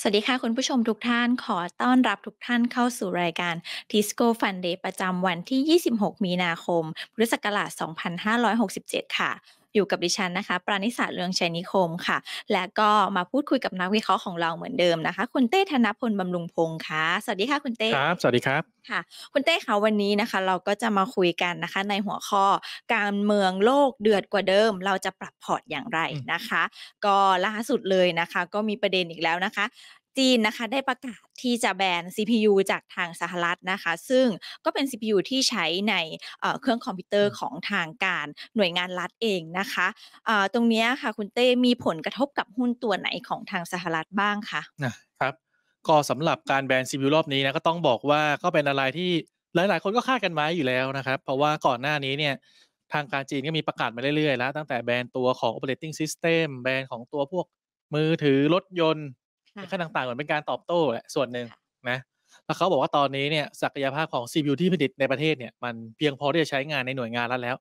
สวัสดีค่ะคุณผู้ชมทุกท่านขอต้อนรับทุกท่านเข้าสู่รายการ Tisco Fund Day ประจำวันที่ 26 มีนาคมพุทธศักราช2567 ค่ะอยู่กับดิฉันนะคะ ปราณิสาเรืองชัยนิคมค่ะ และก็มาพูดคุยกับนักวิเคราะห์ของเราเหมือนเดิมนะคะ คุณเต้ ธนพล บำรุงพงค์ค่ะสวัสดีค่ะคุณเต้ ครับ สวัสดีครับ ค่ะ คุณเต้คะวันนี้นะคะ เราก็จะมาคุยกันนะคะ ในหัวข้อ การเมืองโลกเดือดกว่าเดิม เราจะปรับพอร์ตอย่างไรนะคะ ก็ล่าสุดเลยนะคะ ก็มีประเด็นอีกแล้วนะคะจีนนะคะได้ประกาศที่จะแบน CPU จากทางสหรัฐนะคะซึ่งก็เป็น CPU ที่ใช้ในเครื่องคอมพิวเตอร์ของทางการหน่วยงานรัฐเองนะคะตรงนี้ค่ะคุณเต้ มีผลกระทบกับหุ้นตัวไหนของทางสหรัฐบ้างคะนะครับก็สำหรับการแบน CPU รอบนี้นะก็ต้องบอกว่าก็เป็นอะไรที่หลายๆคนก็คาดกันไว้อยู่แล้วนะครับเพราะว่าก่อนหน้านี้เนี่ยทางการจีนก็มีประกาศมาเรื่อยๆแล้วตั้งแต่แบนตัวของ operating system แบนของตัวพวกมือถือรถยนต์ค่ต่างๆเหมือนเป็นการตอบโต้แหละส่วนหนึ่งนะแล้วเขาบอกว่าตอนนี้เนี่ยศักยภาพของ CPU ที่ผลิตในประเทศเนี่ยมันเพียงพอที่จะใช้งานในหน่วยงานแล้วแล้ว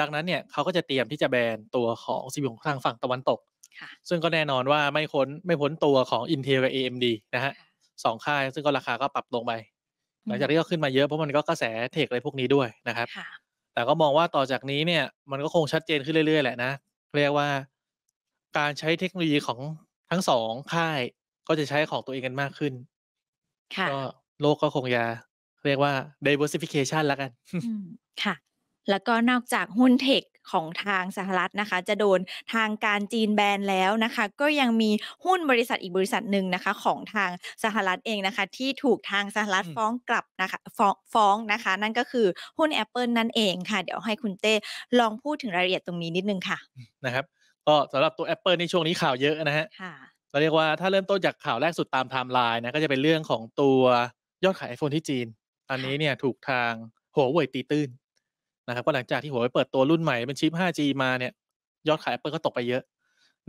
ดังนั้นเนี่ยเขาก็จะเตรียมที่จะแบนตัวของ CPU ของทางฝั่งตะวันตกซึ่งก็แน่นอนว่าไม่พ้นไม่พ้นตัวของ Intel กับ AMD นะฮะสองค่ายซึ่งก็ราคาก็ปรับลงไปหลังจากที่ก็ขึ้นมาเยอะเพราะมันก็กระแสเทคอะไรพวกนี้ด้วยนะครับแต่ก็มองว่าต่อจากนี้เนี่ยมันก็คงชัดเจนขึ้นเรื่อยๆแหละนะเรียกว่าการใช้เทคโนโลยีของทั้งสองค่ายก็จะใช้ของตัวเองกันมากขึ้นก็โลกก็คงจะเรียกว่า diversification แล้วกัน ค่ะ แล้วก็นอกจากหุ้นเทค ของทางสหรัฐนะคะ จะโดนทางการจีนแบนแล้วนะคะ ก็ยังมีหุ้นบริษัทอีกบริษัทหนึ่งนะคะ ของทางสหรัฐเองนะคะ ที่ถูกทางสหรัฐฟ้องกลับนะคะฟ้องฟ้องนะคะ นั่นก็คือหุ้น Apple นั่นเองค่ะ เดี๋ยวให้คุณเต้ ลองพูดถึงรายละเอียดตรงนี้นิดนึงค่ะ นะครับ ก็สำหรับตัว Apple ในช่วงนี้ข่าวเยอะนะฮะเราเรียกว่าถ้าเริ่มต้นจากข่าวแรกสุด ตามไทม์ไลน์นะก็จะเป็นเรื่องของตัวยอดขาย iPhone ที่จีนตอนนี้เนี่ยถูกทางหัวเว่ยตีตื้นนะครับก็หลังจากที่หัวเว่ยเปิดตัวรุ่นใหม่ เป็นชิป 5G มาเนี่ย ยอดขาย Apple ก็ตกไปเยอะ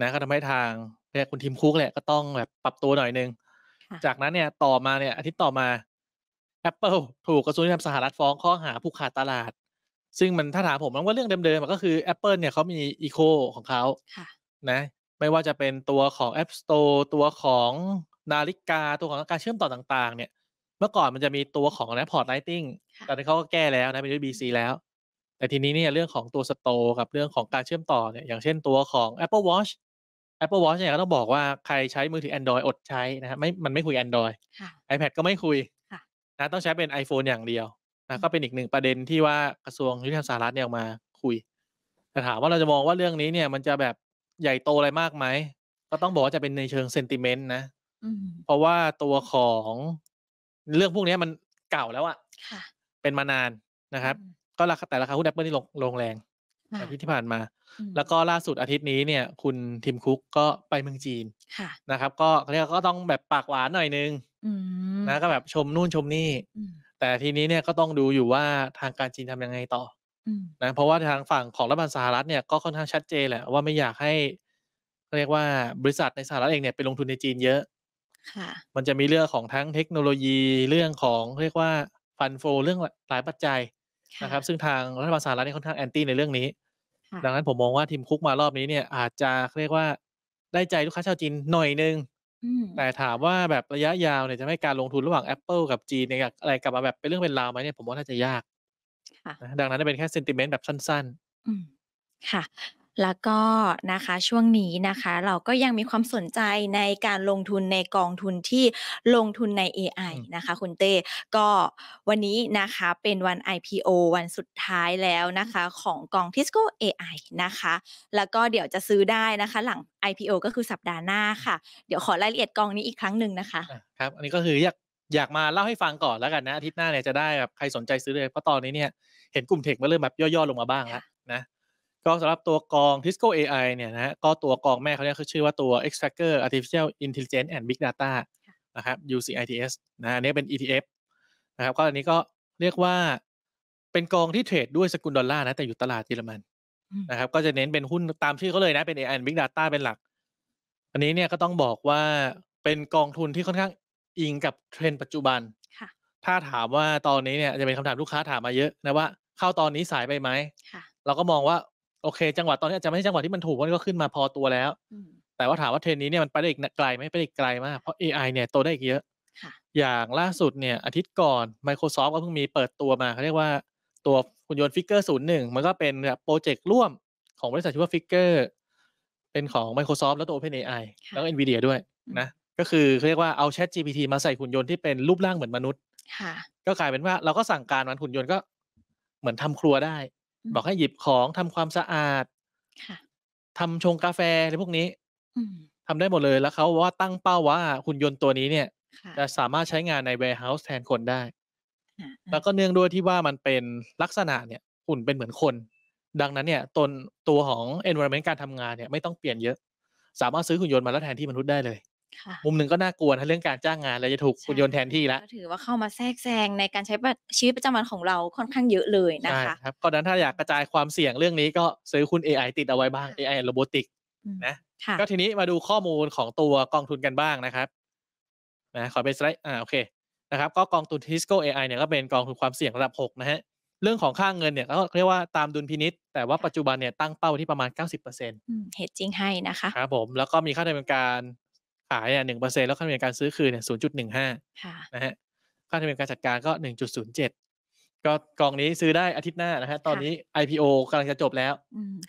นะ ก็ทำให้ทางเนี่ยคุณทีมคุกแหละก็ต้องแบบ ปรับตัวหน่อยนึงจากนั้นเนี่ยต่อมาเนี่ยอาทิตย์ต่อมา Apple ถูกกระทรวงยุติธรรมสหรัฐฟ้องข้อหาผู้ขาดตลาด ซึ่งมันถ้าถามผมมันก็เรื่องเดิมๆมันก็คือ Apple เนี่ยเขามีอีโคของเขานะไม่ว่าจะเป็นตัวของ App Store ตัวของนาฬิกา ตัวของการเชื่อมต่อต่างๆ เนี่ย เมื่อก่อนมันจะมีตัวของอปพอร์ตไลติงตอนนี้เขาก็แก้แล้วนะเป็นด้วย b c แล้ว แต่ทีนี้เนี่ยเรื่องของตัวสโตร์กับเรื่องของการเชื่อมต่อเนี่ยอย่างเช่นตัวของ Apple Watch Apple Watch เนี่ยก็ต้องบอกว่าใครใช้มือถือ Android อดใช้นะฮะไม่มันไม่คุย Android iPad ก็ไม่คุยนะต้องใช้เป็น iPhone อย่างเดียวนะก็เป็นอีกหนึ่งประเด็นที่ว่ากระทรวงยุติธรรมสหรัฐเนี่ยออกมาคุยแต่ถามว่าเราจะมองว่าเรื่องนี้เนี่ยมันจะแบบใหญ่โตอะไรมากไหม ก็ต้องบอกว่าจะเป็นในเชิงเซนติเมนต์นะเพราะว่าตัวของ เรื่องพวกนี้มันเก่าแล้วอะ่ะ เป็นมานานนะครับ ก็ราคาแต่ราคาหุ้นแอปเปิลนี่ลงลงแรงอาทิตย์ที่ผ่านมา แล้วก็ล่าสุดอาทิตย์นี้เนี่ย คุณทิมคุกก็ไปเมืองจีนนะครับ ก็เรียกก็ต้องแบบปากหวานหน่อยนึงนะ ก็แบบชมนู่นชมนี่แต่ทีนี้เนี่ยก็ต้องดูอยู่ว่าทางการจีนทำยังไงต่อนะเพราะว่าทางฝั่งของรัฐบาลสหรัฐเนี่ยก็ค่อนข้างชัดเจนแหละว่าไม่อยากให้ เรียกว่าบริษัทในสหรัฐเองเนี่ยไปลงทุนในจีนเยอะมันจะมีเรื่องของทั้งเทคโนโลยีเรื่องของ เรียกว่าฟันโฟเรื่องหลายปัจจัยนะครับซึ่งทางรัฐบาลสหรัฐเนี่ยค่อนข้างแอนตี้ในเรื่องนี้ดังนั้นผมมองว่าทีมคุกมารอบนี้เนี่ย อาจจะเรียกว่าได้ใจลูกค้าชาวจีนหน่อยหนึงแต่ถามว่าแบบระยะยาวเนี่ยจะให้การลงทุนระหว่าง Apple กับจีนเนี่ยอะไรกลับมาแบบเป็นเรื่องเป็นราวไหมเนี่ยผมว่าน่าจะยากดังนั้นเป็นแค่ sentiment แบบสั้น ๆ ค่ะ แล้วก็นะคะช่วงนี้นะคะ เราก็ยังมีความสนใจในการลงทุนในกองทุนที่ลงทุนใน AI นะคะ คุณเต้ ก็วันนี้นะคะเป็นวัน IPO วันสุดท้ายแล้วนะคะ ของกองิสโก้ AI นะคะ แล้วก็เดี๋ยวจะซื้อได้นะคะ หลัง IPO ก็คือสัปดาห์หน้า ค่ะ เดี๋ยวขอรายละเอียดกองนี้อีกครั้งหนึ่งนะคะะครับ อันนี้ก็คืออยากอยากมาเล่าให้ฟังก่อนแล้วกันนะอาทิตย์หน้าเนี่ยจะได้แบบใครสนใจซื้อเลยเพราะตอนนี้เนี่ยเห็นกลุ่มเทคมาเริ่มแบบย่อๆลงมาบ้างแล้วนะก็สำหรับตัวกอง Tisco AI เนี่ยนะก็ตัวกองแม่เขาเนี่ยคือชื่อว่าตัว e x t r a c t o r Artificial Intelligence and Big Data นะครับ UCITS นะอันนี้เป็น ETF นะครับก็อันนี้ก็เรียกว่าเป็นกองที่เทรดด้วยสกุลดอลลาร์นะแต่อยู่ตลาดเยอรมันนะครับก็จะเน้นเป็นหุ้นตามชื่อเขาเลยนะเป็น AI and Big Data เป็นหลัก อันนี้เนี่ยก็ต้องบอกว่าเป็นกองทุนที่ค่อนข้างอิงกับเทรนด์ปัจจุบัน ถ้าถามว่าตอนนี้เนี่ยจะเป็นคำถามลูกค้าถามมาเยอะนะว่าเข้าตอนนี้สายไปไหม เราก็มองว่าโอเค จังหวะตอนนี้จะไม่ใช่จังหวะที่มันถูกมันก็ขึ้นมาพอตัวแล้วแต่ว่าถามว่าเทรนนี้เนี่ยมันไปได้อีกไกลไหมไปได้อีกไกลมากเพราะ AI เนี่ยโตได้อีกเยอะ อย่างล่าสุดเนี่ย อาทิตย์ก่อน Microsoft ก็เพิ่งมีเปิดตัวมาเขาเรียกว่าตัวหุ่นยนต์ฟิกเกอร์ศูนย์หนึ่งมันก็เป็นแบบโปรเจกต์ร่วมของบริษัทชื่อว่าฟิกเกอร์เป็นของ Microsoft แล้วตัว OpenAI แล้วก็ NVIDIA ด้วย นะก็คือเรียกว่าเอา Chat GPT มาใส่หุ่นยนต์ที่เป็นรูปร่างเหมือนมนุษย์ ก็กลายเป็นว่าเราก็สั่งการมันหุ่นยนต์ก็เหมือนทำครัวได้ บอกให้หยิบของทำความสะอาดทำชงกาแฟอะไรพวกนี้ทำได้หมดเลยแล้วเขาว่าตั้งเป้าว่าหุ่นยนต์ตัวนี้เนี่ย จะสามารถใช้งานใน warehouse แทนคนได้ แล้วก็เนื่องด้วยที่ว่ามันเป็นลักษณะเนี่ยหุ่นเป็นเหมือนคน ดังนั้นเนี่ยตนตัวของ environment การทำงานเนี่ย ไม่ต้องเปลี่ยนเยอะ สามารถซื้อหุ่นยนต์มาแล้วแทนที่มนุษย์ได้เลยมุมหนึ่งก็น่ากลัวถ้าเรื่องการจ้างงานเราจะถูกคุณโยนแทนที่แล้วถือว่าเข้ามาแทรกแซงในการใช้ชีวิตประจำวันของเราค่อนข้างเยอะเลยนะคะครับก็นั้นถ้าอยากกระจายความเสี่ยงเรื่องนี้ก็ซื้อคุณ AI ติดเอาไว้บ้าง AI โรบอติกนะก็ทีนี้มาดูข้อมูลของตัวกองทุนกันบ้างนะครับนะขอไปสไลด์อ่าโอเค นะครับ ก็กองทุน Tisco AI เนี่ยก็เป็นกองทุนความเสี่ยงระดับ6นะฮะเรื่องของค่าเงินเนี่ยก็เรียกว่าตามดุลพินิษแต่ว่าปัจจุบันเนี่ยตั้งเป้าที่ประมาณ90%เฮดจิ้งให้นะคะครับผมแล้วก็มีค่าดำเนินการายอ่ะหนึ่งเปอร์เซ็นต์แล้วค่าธรรมเนียมการซื้อคืนเนี่ยศูนย์จุดหนึ่งห้านะฮะค่าธรรมเนียมการจัดการก็หนึ่งจุดศูนย์เจ็ดก็กองนี้ซื้อได้อาทิตย์หน้านะฮะตอนนี้ IPO กำลังจะจบแล้ว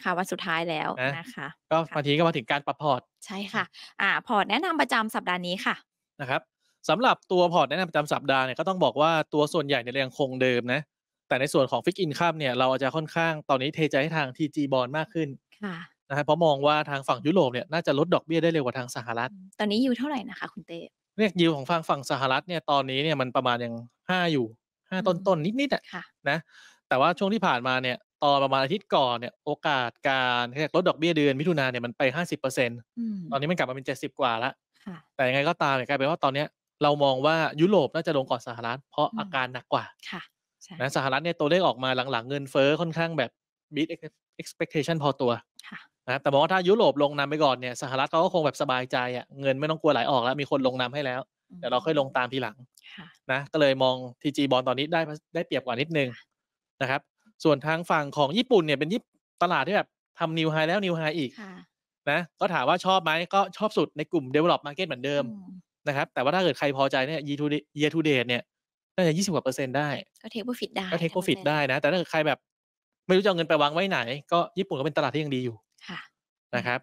ค่ะวันสุดท้ายแล้วนะคะ ก็บางทีก็มาถึงการปรับพอร์ตใช่ค่ะ อ่าพอร์ตแนะนำประจำสัปดาห์นี้ค่ะนะครับสำหรับตัวพอร์ตแนะนำประจำสัปดาห์เนี่ยก็ต้องบอกว่าตัวส่วนใหญ่เนี่ยยังคงเดิมนะ แต่ในส่วนของฟิกอินคัมเนี่ยเราอาจจะค่อนข้างตอนนี้เทใจให้ทาง TG บอลมากขึ้นนะฮะเพราะมองว่าทางฝั่งยุโรปเนี่ยน่าจะลดดอกเบี้ยได้เร็วกว่าทางสหรัฐตอนนี้ยูเท่าไหร่นะคะคุณเต้เรียกยิวของฝั่งฝั่งสหรัฐเนี่ยตอนนี้เนี่ยมันประมาณยังห้าอยู่ห้าต้นต้นนิดนิดอ่ะนะแต่ว่าช่วงที่ผ่านมาเนี่ยตอนประมาณอาทิตย์ก่อนเนี่ยโอกาสการลดดอกเบี้ยเดือนมิถุนาเนี่ยมันไปห้าสิบเปอร์เซ็นตตอนนี้มันกลับมาเป็นเจ็ดสิบกว่าละแต่ยังไงก็ตามเนี่ยกลายเป็นว่าตอนเนี้ย เรามองว่ายุโรปน่าจะลงก่อนสหรัฐเพราะอาการหนักกว่าค่ะนะสหรัฐเนี่ยตัวเลขออกมาหลังๆเงินเฟ้อค่อนข้างแบบ beat expectation พอตัวนะแต่บอกว่าถ้ายุโรปลงนำไปก่อนเนี่ยสหรัฐเขาก็คงแบบสบายใจอะ่ะเงินไม่ต้องกลัวไหลออกแล้วมีคนลงนำให้แล้วเดี๋ยวเราค่อยลงตามทีหลังนะก็เลยมองทีจีบอลตอนนี้ได้ได้เปรียบกว่านิดนึงนะครับ ส่วนทางฝั่งของญี่ปุ่นเนี่ยเป็นยี่ตลาดที่แบบทำนิวไฮแล้วนิวไฮอีกนะก็ถามว่าชอบไหมก็ชอบสุดในกลุ่ม develop market เหมือนเดิมนะครับแต่ว่าถ้าเกิดใครพอใจเนี่ย year to year to date เนี่ยน่าจะยี่สิบกว่าเปอร์เซ็นต์ได้ก็เทคโปรฟิตได้ก็เทคโปรฟิตได้นะ แต่ถ้าเกิดใครแบบไม่รู้จะเอาเงินไปวางไว้ไหน ก็ญี่ปุ่นก็เป็นตลาดที่ยังดีอยู่นะครับ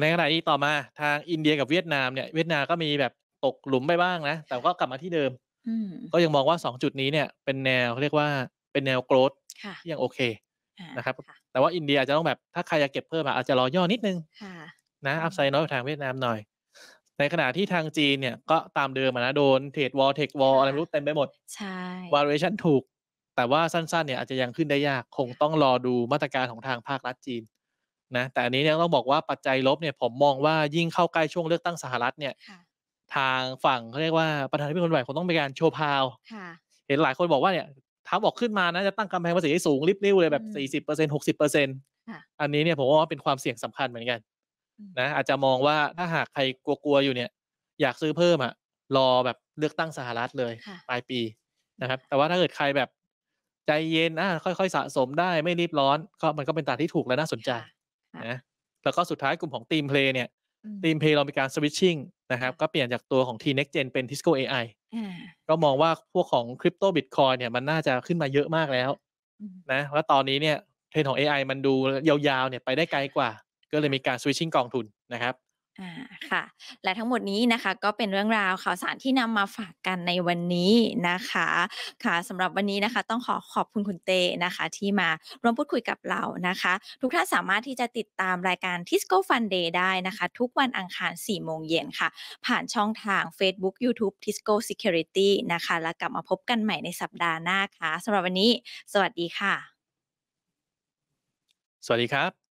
ในขณะที่ต่อมาทางอินเดียกับเวียดนามเนี่ยเวียดนามก็มีแบบตกหลุมไปบ้างนะ แต่ก็กลับมาที่เดิม ก็ยังมองว่าสองจุดนี้เนี่ย เป็นแนวเรียกว่าเป็นแนวโกรดที่ยังโอเค นะครับ แต่ว่าอินเดียอาจจะต้องแบบถ้าใครจะเก็บเพิ่มอาจจะรอย่อนิดนึงนะ อัพไซด์น้อยทางเวียดนามหน่อย ในขณะที่ทางจีนเนี่ยก็ตามเดิมนะโดนเทรดวอลเทควอลอะไรไม่รู้เต็มไปหมดวาลูเอชันถูกแต่ว่าสั้นๆ เนี่ยอาจจะยังขึ้นได้ยากคงต้องรอดูมาตรการของทางภาครัฐจีนนะแต่อันนี้เนี่ยต้องบอกว่าปัจจัยลบเนี่ยผมมองว่ายิ่งเข้าใกล้ช่วงเลือกตั้งสหรัฐเนี่ยทางฝั่งเขาเรียกว่าประธานาธิบดีคนใหม่คงต้องมีการโชว์พาวเห็นหลายคนบอกว่าเนี่ยท้าบอกขึ้นมานะจะตั้งกำแพงภาษีให้สูงริบเร็วเลยแบบสี่สิบเปอร์เซ็นหกสิบเปอร์เซ็นอันนี้เนี่ยผมว่าเป็นความเสี่ยงสำคัญเหมือนกันนะอาจจะมองว่าถ้าหากใครกลัวๆอยู่เนี่ยอยากซื้อเพิ่มอ่ะ รอแบบเลือกตั้งสหรัฐเลยปลายปีนะครับ แต่ว่าถ้าเกิดใครแบบใจเย็นอ่ะค่อยๆสะสมได้ไม่รีบร้อนก็มันก็เป็นตาที่ถูกและน่าสนใจนะแล้วก็สุดท้ายกลุ่มของทีมเพลย์เนี่ยทีมเพลย์เรามีการสวิตชิ่งนะครับ ก็เปลี่ยนจากตัวของ T Next Gen เป็น Tisco AI ก็มองว่าพวกของคริปโตบิตคอยเนี่ยมันน่าจะขึ้นมาเยอะมากแล้ว นะแล้วตอนนี้เนี่ยเทรนของ AI มันดูยาวๆเนี่ยไปได้ไกลกว่า ก็เลยมีการสวิตชิ่งกองทุนนะครับอ่าค่ะและทั้งหมดนี้นะคะก็เป็นเรื่องราวข่าวสารที่นำมาฝากกันในวันนี้นะคะ ค่ะสำหรับวันนี้นะคะต้องขอขอบคุณคุณเตนะคะ ที่มาร่วมพูดคุยกับเรานะคะ ทุกท่านสามารถที่จะติดตามรายการ Tisco Fun Day ได้นะคะ ทุกวันอังคาร4โมงเย็นค่ะ ผ่านช่องทาง Facebook YouTube Tisco Security นะคะแล้วกลับมาพบกันใหม่ในสัปดาห์หน้าค่ะสำหรับวันนี้ สวัสดีค่ะ สวัสดีครับ